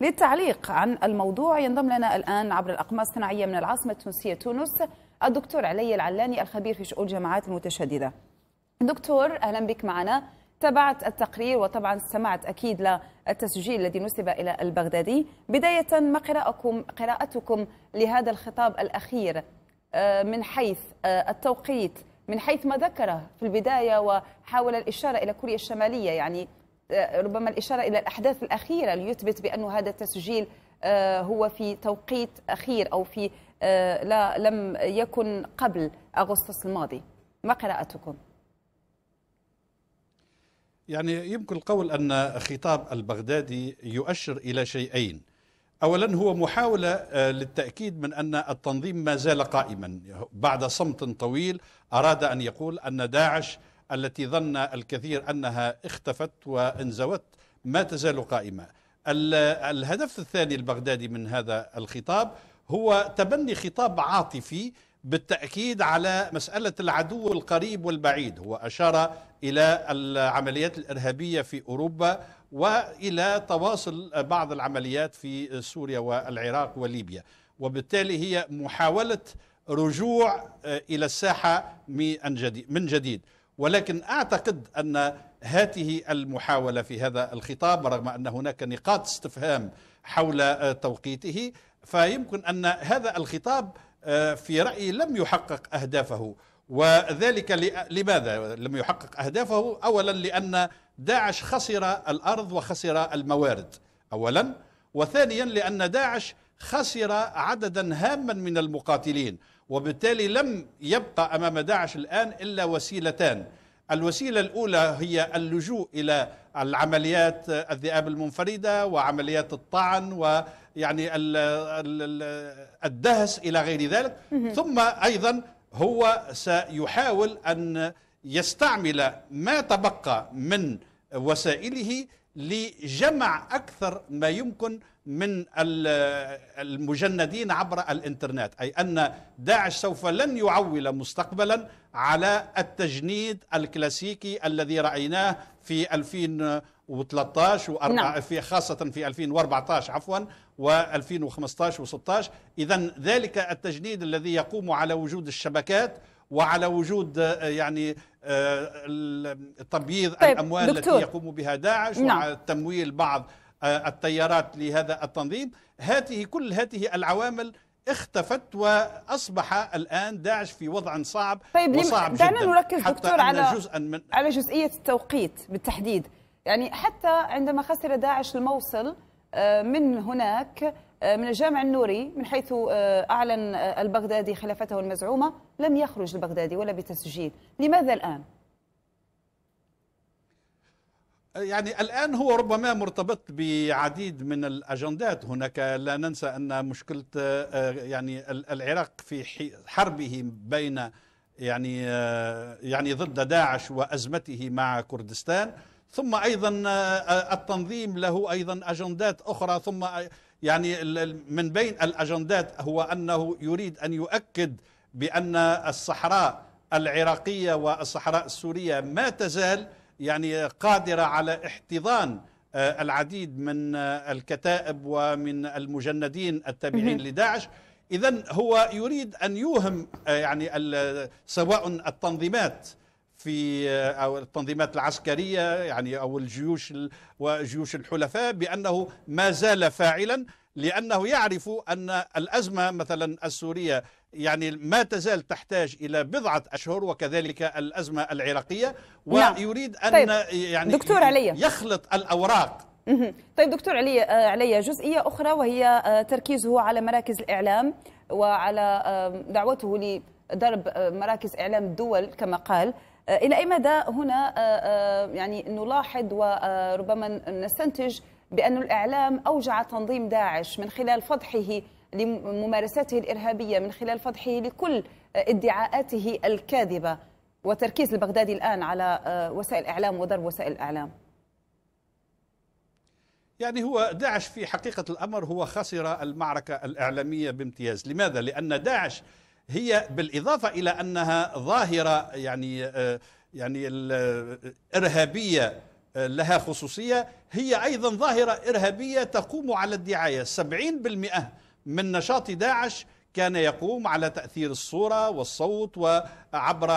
للتعليق عن الموضوع ينضم لنا الآن عبر الأقمار الصناعية من العاصمة التونسية تونس الدكتور علي العلاني الخبير في شؤون الجماعات المتشددة دكتور أهلا بك معنا تابعت التقرير وطبعا استمعت أكيد للتسجيل الذي نسب إلى البغدادي بداية ما قراءكم قراءتكم لهذا الخطاب الأخير آه، من حيث آه، التوقيت من حيث ما ذكره في البداية وحاول الإشارة إلى كوريا الشمالية يعني ربما الإشارة إلى الأحداث الأخيرة ليثبت بأن هذا التسجيل آه، هو في توقيت أخير أو في آه، لا لم يكن قبل أغسطس الماضي ما قراءتكم؟ يعني يمكن القول أن خطاب البغدادي يؤشر إلى شيئين اولا هو محاوله آه، للتاكيد من ان التنظيم ما زال قائما بعد صمت طويل اراد ان يقول ان داعش التي ظن الكثير أنها اختفت وانزوت ما تزال قائمة الهدف الثاني البغدادي من هذا الخطاب هو تبني خطاب عاطفي بالتأكيد على مسألة العدو القريب والبعيد هو أشار إلى العمليات الإرهابية في أوروبا وإلى تواصل بعض العمليات في سوريا والعراق وليبيا وبالتالي هي محاولة رجوع إلى الساحة من جديد ولكن اعتقد ان هاته المحاوله في هذا الخطاب رغم ان هناك نقاط استفهام حول آه، توقيته فيمكن ان هذا الخطاب آه، في رايي لم يحقق اهدافه وذلك لماذا لم يحقق اهدافه اولا لان داعش خسر الارض وخسر الموارد اولا وثانيا لان داعش خسر عددا هاما من المقاتلين وبالتالي لم يبقى أمام داعش الآن إلا وسيلتان الوسيلة الأولى هي اللجوء إلى العمليات الذئاب المنفردة وعمليات الطعن ويعني الدهس إلى غير ذلك ثم أيضا هو سيحاول أن يستعمل ما تبقى من وسائله لجمع أكثر ما يمكن من المجندين عبر الإنترنت أي أن داعش سوف لن يعول مستقبلا على التجنيد الكلاسيكي الذي رأيناه في 2013 و نعم. في خاصة في 2014 عفوا و2015 و16 إذا ذلك التجنيد الذي يقوم على وجود الشبكات وعلى وجود آه، يعني آه، تبييض طيب الاموال دكتور. التي يقوم بها داعش نعم. وعلى تمويل بعض آه، التيارات لهذا التنظيم هذه كل هذه العوامل اختفت واصبح الان داعش في وضع صعب طيب وصعب دعنا نركز دكتور على جزءا من على جزئيه التوقيت بالتحديد يعني حتى عندما خسر داعش الموصل من هناك من الجامع النوري من حيث آه، أعلن آه، البغدادي خلافته المزعومة لم يخرج البغدادي ولا بتسجيل لماذا الآن؟ يعني الآن هو ربما مرتبط بعديد من الأجندات هناك لا ننسى أن مشكلة آه، يعني العراق في حربه بين يعني يعني ضد داعش وأزمته مع كردستان ثم أيضا التنظيم له أيضا أجندات أخرى ثم يعني من بين الأجندات هو أنه يريد أن يؤكد بأن الصحراء العراقية والصحراء السورية ما تزال يعني قادرة على احتضان آه، العديد من آه، الكتائب ومن المجندين التابعين لداعش إذا هو يريد أن يوهم آه، يعني سواء التنظيمات في آه، او التنظيمات العسكريه يعني او الجيوش وجيوش الحلفاء بانه ما زال فاعلا لانه يعرف ان الازمه مثلا السوريه يعني ما تزال تحتاج الى بضعه اشهر وكذلك الازمه العراقيه نعم. ويريد ان طيب. يعني دكتور علي يخلط الاوراق طيب دكتور علي آه، علي جزئيه اخرى وهي آه، تركيزه على مراكز الاعلام وعلى دعوته لضرب مراكز اعلام الدول كما قال آه، الى اي مدى هنا آه، آه، يعني نلاحظ وربما نستنتج بان الاعلام اوجع تنظيم داعش من خلال فضحه لممارساته الارهابيه من خلال فضحه لكل ادعاءاته الكاذبه وتركيز البغدادي الان على وسائل الاعلام وضرب وسائل الاعلام يعني هو داعش في حقيقة الأمر هو خسر المعركة الإعلامية بامتياز لماذا؟ لأن داعش هي بالإضافة إلى أنها ظاهرة يعني آه، يعني الإرهابية آه، آه، لها خصوصية هي أيضا ظاهرة إرهابية تقوم على الدعاية 70% من نشاط داعش كان يقوم على تأثير الصورة والصوت وعبر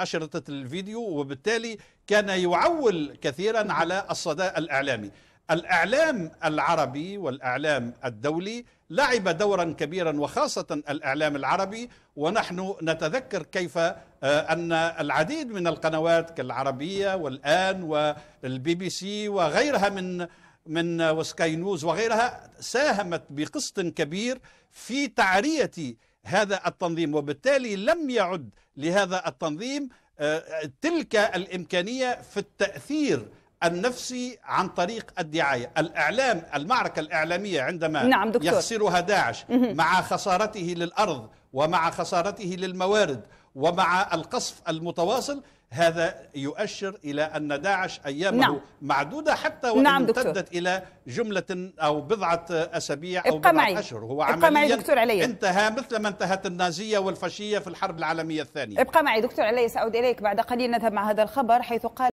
أشرطة الفيديو وبالتالي كان يعول كثيرا على الصدى الإعلامي الاعلام العربي والاعلام الدولي لعب دورا كبيرا وخاصه الاعلام العربي ونحن نتذكر كيف آه، ان العديد من القنوات كالعربيه والان والبي بي سي وغيرها من من وسكاي نيوز وغيرها ساهمت بقسط كبير في تعريه هذا التنظيم وبالتالي لم يعد لهذا التنظيم آه، تلك الامكانيه في التاثير النفسي عن طريق الدعاية الإعلام المعركة الإعلامية عندما نعم دكتور. يخسرها داعش مع خسارته للأرض ومع خسارته للموارد ومع القصف المتواصل هذا يؤشر إلى أن داعش أيامه نعم. معدودة حتى وإن نعم امتدت إلى جملة أو بضعة أسابيع أو بضعة معي. أشهر هو ابقى معي دكتور علي انتهى مثل ما انتهت النازية والفاشية في الحرب العالمية الثانية ابقى معي دكتور علي سأعود إليك بعد قليل نذهب مع هذا الخبر حيث قال